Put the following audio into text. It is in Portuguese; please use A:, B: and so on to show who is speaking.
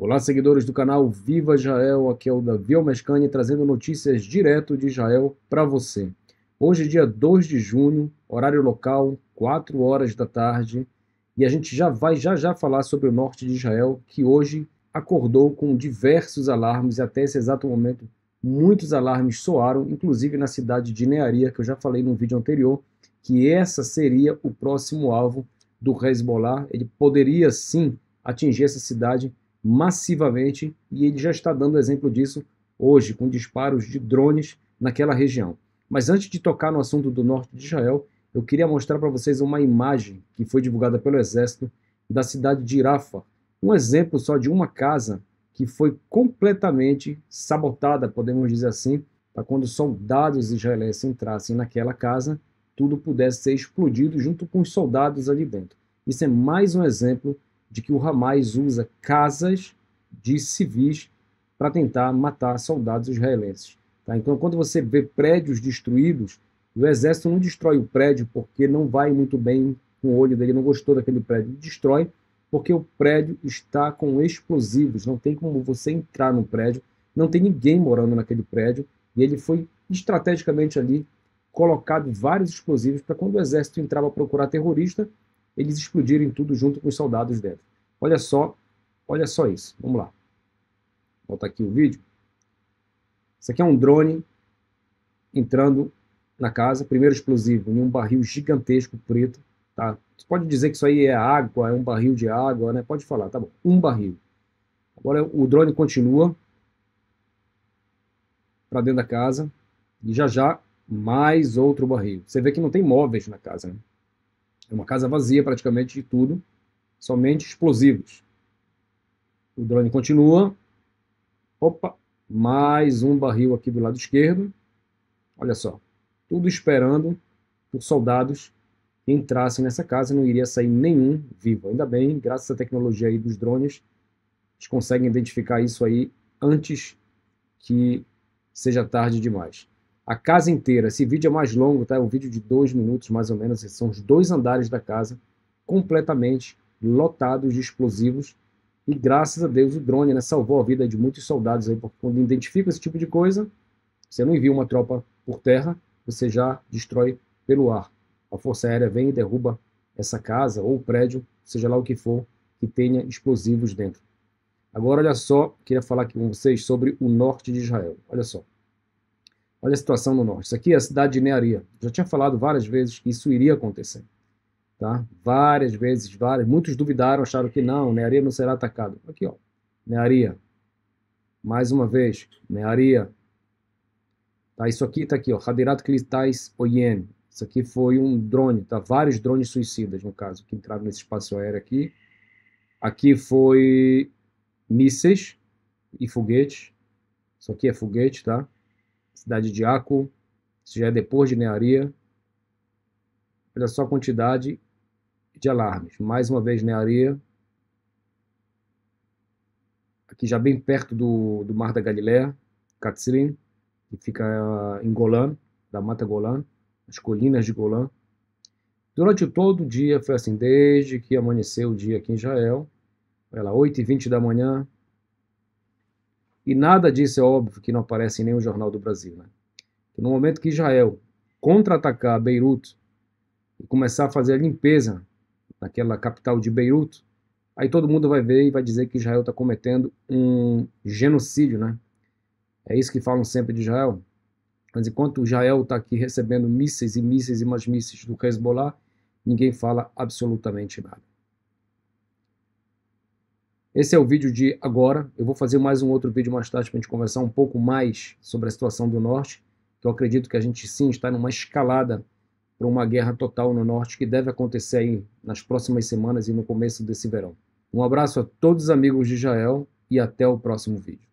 A: Olá, seguidores do canal Viva Israel, aqui é o Davi Almescani trazendo notícias direto de Israel para você. Hoje, dia 2 de junho, horário local, 4 horas da tarde, e a gente já vai já já falar sobre o norte de Israel, que hoje acordou com diversos alarmes, e até esse exato momento muitos alarmes soaram, inclusive na cidade de Nearia, que eu já falei num vídeo anterior, que essa seria o próximo alvo do Hezbollah, ele poderia sim atingir essa cidade massivamente e ele já está dando exemplo disso hoje, com disparos de drones naquela região. Mas antes de tocar no assunto do norte de Israel, eu queria mostrar para vocês uma imagem que foi divulgada pelo Exército da cidade de Rafa. Um exemplo só de uma casa que foi completamente sabotada, podemos dizer assim, para quando soldados israelenses entrassem naquela casa, tudo pudesse ser explodido junto com os soldados ali dentro. Isso é mais um exemplo de que o Hamas usa casas de civis para tentar matar soldados israelenses. Tá? Então, quando você vê prédios destruídos, o exército não destrói o prédio porque não vai muito bem com o olho dele, não gostou daquele prédio, destrói porque o prédio está com explosivos, não tem como você entrar no prédio, não tem ninguém morando naquele prédio, e ele foi estrategicamente ali colocado vários explosivos para quando o exército entrava a procurar terrorista, eles explodiram tudo junto com os soldados dentro. Olha só, olha só isso. Vamos lá. Volta aqui o vídeo. Isso aqui é um drone entrando na casa, primeiro explosivo, em um barril gigantesco preto, tá? Você pode dizer que isso aí é água, é um barril de água, né? Pode falar, tá bom. Um barril. Agora o drone continua para dentro da casa e já já mais outro barril. Você vê que não tem móveis na casa, né? É uma casa vazia praticamente de tudo, somente explosivos. O drone continua. Opa, mais um barril aqui do lado esquerdo. Olha só, tudo esperando por soldados que entrassem nessa casa, não iria sair nenhum vivo. Ainda bem, graças à tecnologia aí dos drones, eles conseguem identificar isso aí antes que seja tarde demais a casa inteira. Esse vídeo é mais longo, tá? É um vídeo de dois minutos mais ou menos. Esses são os dois andares da casa completamente lotados de explosivos. E graças a Deus o drone né, salvou a vida de muitos soldados aí, porque quando identifica esse tipo de coisa, você não envia uma tropa por terra, você já destrói pelo ar. A Força Aérea vem e derruba essa casa ou prédio, seja lá o que for, que tenha explosivos dentro. Agora, olha só, queria falar aqui com vocês sobre o norte de Israel. Olha só. Olha a situação no norte. Isso aqui é a cidade de Nearia. Já tinha falado várias vezes que isso iria acontecer. Tá? Várias vezes, várias. Muitos duvidaram, acharam que não, Nearia não será atacado. Aqui, ó. Nearia. Mais uma vez, Nearia. Tá, isso aqui está aqui, ó. Hadirat Klitais Oyen. Isso aqui foi um drone, tá? Vários drones suicidas, no caso, que entraram nesse espaço aéreo aqui. Aqui foi mísseis e foguetes. Isso aqui é foguete, tá? cidade de Aco, isso já é depois de Nearia. Olha só a quantidade de alarmes. Mais uma vez, Nearia. Aqui já bem perto do, do Mar da Galileia, Katsirin, que fica ah, em Golã, da Mata Golã, as colinas de Golã. Durante todo o dia, foi assim, desde que amanheceu o dia aqui em Israel, era 8h20 da manhã, e nada disso é óbvio que não aparece em nenhum jornal do Brasil. Né? No momento que Israel contra-atacar Beirute e começar a fazer a limpeza naquela capital de Beirute, aí todo mundo vai ver e vai dizer que Israel está cometendo um genocídio, né? É isso que falam sempre de Israel. Mas enquanto Israel está aqui recebendo mísseis e mísseis e mais mísseis do Hezbollah, ninguém fala absolutamente nada. Esse é o vídeo de agora. Eu vou fazer mais um outro vídeo mais tarde para a gente conversar um pouco mais sobre a situação do Norte, que eu acredito que a gente sim está numa escalada para uma guerra total no Norte que deve acontecer aí nas próximas semanas e no começo desse verão. Um abraço a todos os amigos de Israel e até o próximo vídeo.